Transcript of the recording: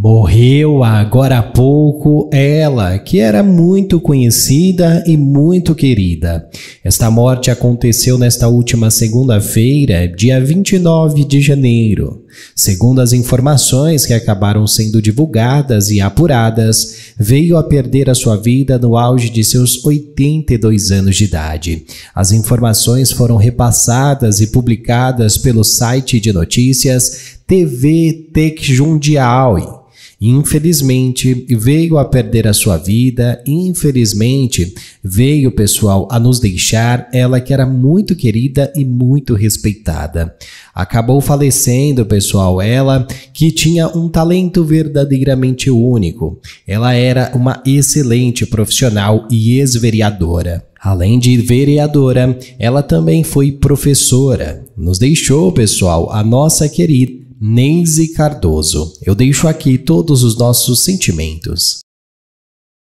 Morreu agora há pouco ela, que era muito conhecida e muito querida. Esta morte aconteceu nesta última segunda-feira, dia 29 de janeiro. Segundo as informações que acabaram sendo divulgadas e apuradas, veio a perder a sua vida no auge de seus 82 anos de idade. As informações foram repassadas e publicadas pelo site de notícias TV Tech Jundiaui Infelizmente, veio a perder a sua vida, infelizmente, veio, pessoal, a nos deixar ela que era muito querida e muito respeitada. Acabou falecendo, pessoal, ela que tinha um talento verdadeiramente único. Ela era uma excelente profissional e ex-vereadora. Além de vereadora, ela também foi professora. Nos deixou, pessoal, a nossa querida Neise Cardoso. Eu deixo aqui todos os nossos sentimentos.